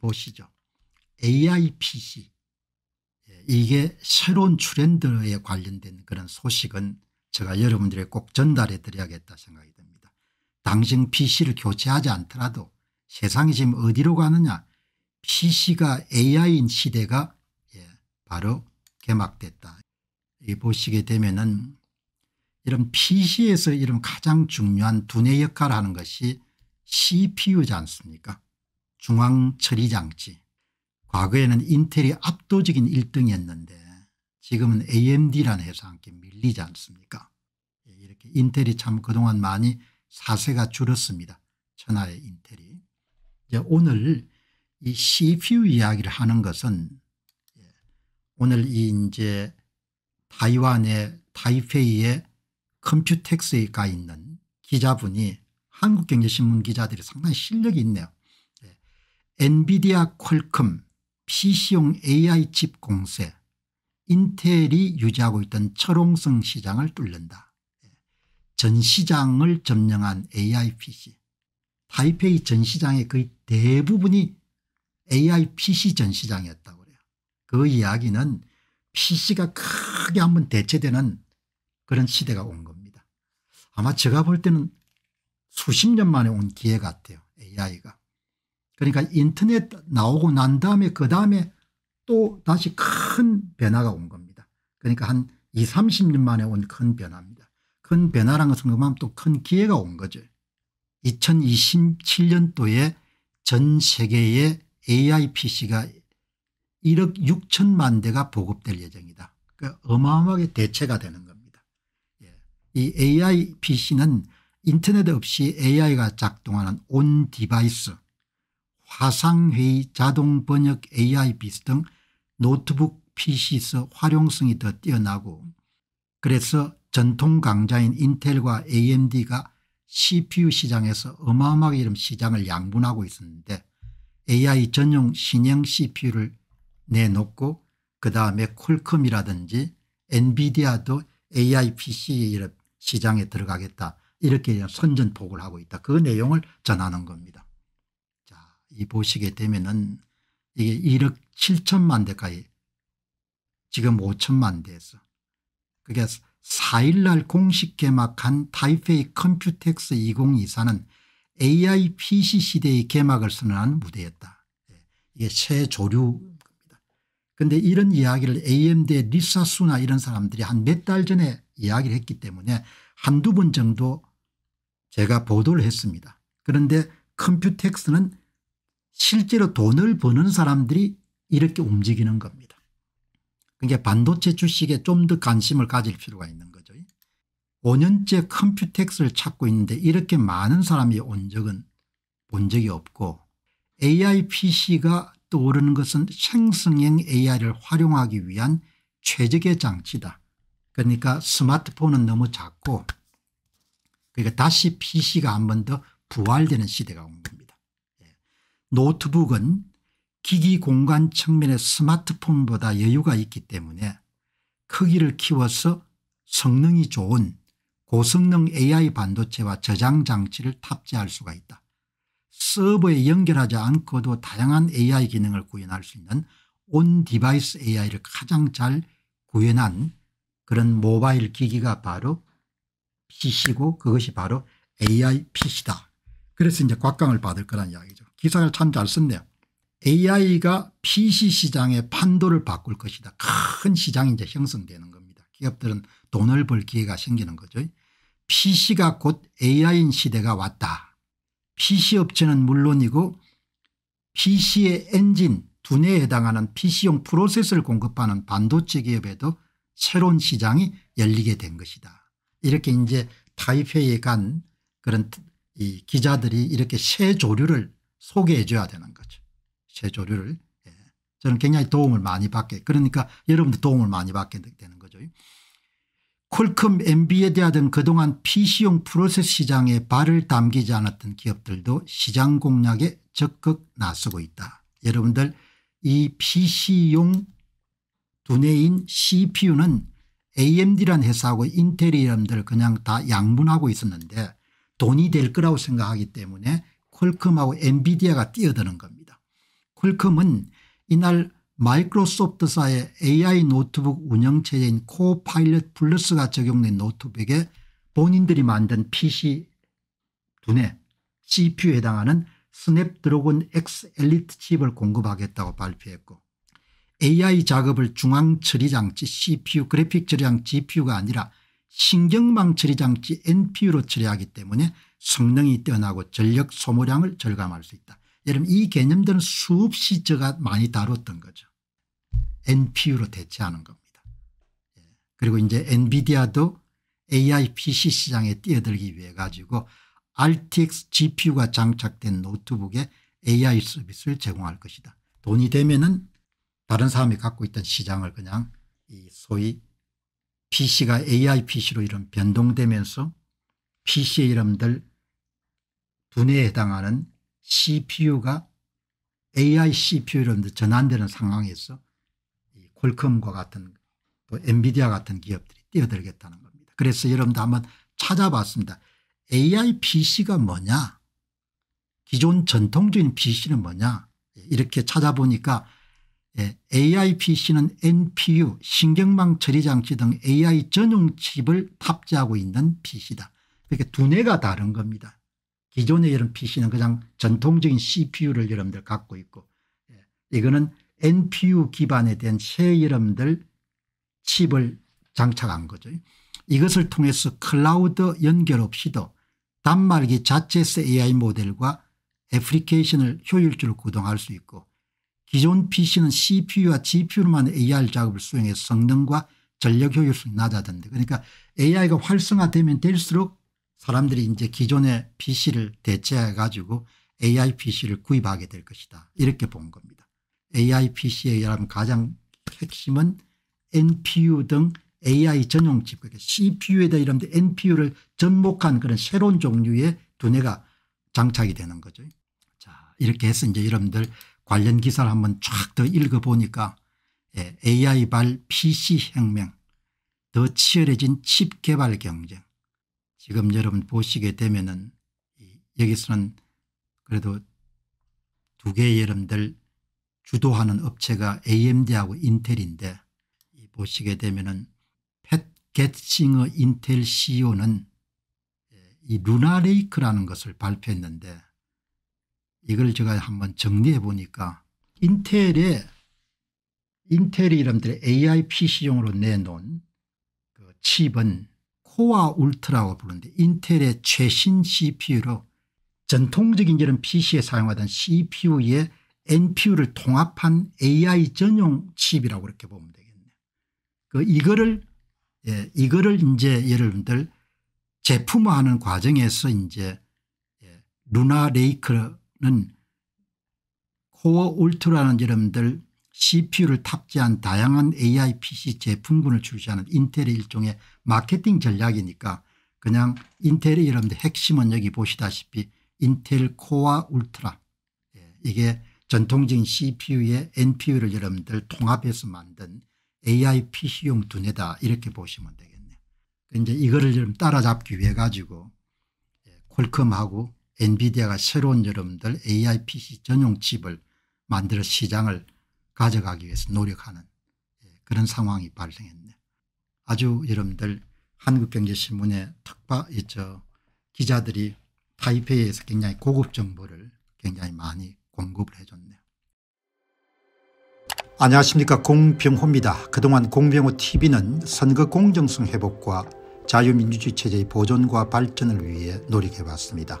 보시죠. AIPC 예, 이게 새로운 트렌드에 관련된 그런 소식은 제가 여러분들에게 꼭 전달해 드려야겠다 생각이 듭니다. 당장 PC를 교체하지 않더라도 세상이 지금 어디로 가느냐 PC가 AI인 시대가 예, 바로 개막됐다. 이 보시게 되면은 이런 PC에서 이런 가장 중요한 두뇌 역할을 하는 것이 CPU지 않습니까? 중앙처리장치 과거에는 인텔이 압도적인 1등이었는데 지금은 amd라는 회사 와 함께 밀리지 않습니까 예, 이렇게 인텔이 참 그동안 많이 사세가 줄었습니다 천하의 인텔이 이제 오늘 이 CPU 이야기를 하는 것은 예, 오늘 이 이제 타이완의 타이페이의 컴퓨텍스가 있는 기자분이 한국경제신문 기자들이 상당히 실력이 있네요. 엔비디아 퀄컴 PC용 AI 칩 공세 인텔이 유지하고 있던 철옹성 시장을 뚫는다. 전 시장을 점령한 AI PC 타이페이 전시장의 거의 대부분이 AI PC 전시장이었다고 그래요. 그 이야기는 PC가 크게 한번 대체되는 그런 시대가 온 겁니다. 아마 제가 볼 때는 수십 년 만에 온 기회 같아요. AI가. 그러니까 인터넷 나오고 난 다음에 그 다음에 또 다시 큰 변화가 온 겁니다. 그러니까 한 2, 30년 만에 온 큰 변화입니다. 큰 변화란 것은 그만큼 또 큰 기회가 온 거죠. 2027년도에 전 세계에 AI PC가 1억 6천만 대가 보급될 예정이다. 그러니까 어마어마하게 대체가 되는 겁니다. 예. 이 AI PC는 인터넷 없이 AI가 작동하는 온 디바이스 화상회의 자동 번역 AI 비슷한 노트북 PC에서 활용성이 더 뛰어나고 그래서 전통 강자인 인텔과 AMD가 CPU 시장에서 어마어마하게 이런 시장을 양분하고 있었는데 AI 전용 신형 CPU를 내놓고 그다음에 콜컴이라든지 엔비디아도 AI PC 시장에 들어가겠다 이렇게 선전폭을 하고 있다. 그 내용을 전하는 겁니다. 이 보시게 되면은 이게 1억 7천만 대까지 지금 5천만 대에서 그게 4일날 공식 개막한 타이페이 컴퓨텍스 2024는 AI PC 시대의 개막을 선언한 무대였다. 예, 이게 새 조류입니다. 그런데 이런 이야기를 AMD 리사수나 이런 사람들이 한 몇 달 전에 이야기를 했기 때문에 한두 번 정도 제가 보도를 했습니다. 그런데 컴퓨텍스는 실제로 돈을 버는 사람들이 이렇게 움직이는 겁니다. 그러니까 반도체 주식에 좀 더 관심을 가질 필요가 있는 거죠. 5년째 컴퓨텍스를 찾고 있는데 이렇게 많은 사람이 온 적은 본 적이 없고 AI PC가 떠오르는 것은 생성형 AI를 활용하기 위한 최적의 장치다. 그러니까 스마트폰은 너무 작고 그러니까 다시 PC가 한 번 더 부활되는 시대가 온 노트북은 기기 공간 측면의 스마트폰보다 여유가 있기 때문에 크기를 키워서 성능이 좋은 고성능 AI 반도체와 저장 장치를 탑재할 수가 있다. 서버에 연결하지 않고도 다양한 AI 기능을 구현할 수 있는 온 디바이스 AI를 가장 잘 구현한 그런 모바일 기기가 바로 PC고 그것이 바로 AI PC다. 그래서 이제 곽강을 받을 거란 이야기죠. 기사를 참 잘 썼네요. AI가 PC 시장의 판도를 바꿀 것이다. 큰 시장이 이제 형성되는 겁니다. 기업들은 돈을 벌 기회가 생기는 거죠. PC가 곧 AI인 시대가 왔다. PC 업체는 물론이고 PC의 엔진 두뇌에 해당하는 PC용 프로세스를 공급하는 반도체 기업에도 새로운 시장이 열리게 된 것이다. 이렇게 이제 타이페이에 간 그런 이 기자들이 이렇게 새 조류를 소개해 줘야 되는 거죠. 세조류를. 예. 저는 굉장히 도움을 많이 받게 그러니까 여러분도 도움을 많이 받게 되는 거죠. 콜컴 MB에 대하 그동안 PC용 프로세스 시장에 발을 담기지 않았던 기업들도 시장 공략에 적극 나서고 있다. 여러분들 이 PC용 두뇌인 CPU는 AMD란 회사하고 인텔이란들 그냥 다 양분하고 있었는데 돈이 될 거라고 생각하기 때문에 퀄컴하고 엔비디아가 뛰어드는 겁니다. 퀄컴은 이날 마이크로소프트사의 AI 노트북 운영체제인 코파일럿 플러스가 적용된 노트북에 본인들이 만든 PC 두뇌 CPU에 해당하는 스냅드래곤 X 엘리트 칩을 공급하겠다고 발표했고 AI 작업을 중앙 처리장치 CPU 그래픽 처리장 GPU가 아니라 신경망 처리 장치 NPU로 처리하기 때문에 성능이 뛰어나고 전력 소모량을 절감할 수 있다. 여러분 이 개념들은 수없이 제가 많이 다뤘던 거죠. NPU로 대체하는 겁니다. 예. 그리고 이제 엔비디아도 AI PC 시장에 뛰어들기 위해 가지고 RTX GPU가 장착된 노트북에 AI 서비스를 제공할 것이다. 돈이 되면은 다른 사람이 갖고 있던 시장을 그냥 이 소위 PC가 AI PC로 이런 변동되면서 PC의 이름들 분해에 해당하는 CPU가 AI CPU 이름들 전환되는 상황에서 이 콜컴과 같은 또 엔비디아 같은 기업들이 뛰어들겠다는 겁니다. 그래서 여러분도 한번 찾아봤습니다. AI PC가 뭐냐 기존 전통적인 PC는 뭐냐 이렇게 찾아보니까 예, AIPC는 NPU 신경망 처리장치 등 AI 전용 칩을 탑재하고 있는 PC다. 그러니까 두뇌가 다른 겁니다. 기존의 이런 PC는 그냥 전통적인 CPU를 여러분들 갖고 있고 예, 이거는 NPU 기반에 대한 새여러들 칩을 장착한 거죠. 이것을 통해서 클라우드 연결 없이도 단말기 자체 AI 모델과 애플리케이션을 효율적으로 구동할 수 있고 기존 PC는 CPU와 GPU로만 AR 작업을 수행해 성능과 전력 효율성이 낮아졌는데 그러니까 AI가 활성화되면 될수록 사람들이 이제 기존의 PC를 대체해 가지고 AI PC를 구입하게 될 것이다 이렇게 본 겁니다. AI PC에 의하면 가장 핵심은 NPU 등 AI 전용 칩 그러니까 CPU에다 이러면 NPU를 접목한 그런 새로운 종류의 두뇌가 장착이 되는 거죠. 자 이렇게 해서 이제 여러분들 관련 기사를 한번 쫙 더 읽어보니까 AI발 예, PC 혁명 더 치열해진 칩 개발 경쟁 지금 여러분 보시게 되면 은 여기서는 그래도 두 개의 여러분들 주도하는 업체가 AMD하고 인텔인데 보시게 되면 은팻 게츠싱어 인텔 CEO는 예, 이 루나레이크라는 것을 발표했는데 이걸 제가 한번 정리해 보니까 인텔의 인텔이 이름들 AI PC용으로 내놓은 그 칩은 코아 울트라고 부르는데 인텔의 최신 CPU로 전통적인 이런 PC에 사용하던 CPU에 NPU를 통합한 AI 전용 칩이라고 그렇게 보면 되겠네요. 그 이거를 예, 이거를 이제 여러분들 제품화하는 과정에서 이제 예, 루나 레이크 는 코어 울트라는 여러분들 CPU를 탑재한 다양한 AI PC 제품군을 출시하는 인텔의 일종의 마케팅 전략이니까 그냥 인텔의 여러분들 핵심은 여기 보시다시피 인텔 코어 울트라 예, 이게 전통적인 CPU에 NPU를 여러분들 통합해서 만든 AI PC용 두뇌다 이렇게 보시면 되겠네요. 이제 이거를 따라잡기 위해 가지고 예, 콜컴하고 엔비디아가 새로운 여러분들 AI PC 전용 칩을 만들어 시장을 가져가기 위해서 노력하는 예, 그런 상황이 발생했네요. 아주 여러분들 한국경제신문의 특파 있죠. 기자들이 타이페이에서 굉장히 고급 정보를 굉장히 많이 공급을 해줬네요. 안녕하십니까 공병호입니다. 그동안 공병호TV는 선거 공정성 회복과 자유민주주의 체제의 보존과 발전을 위해 노력해봤습니다.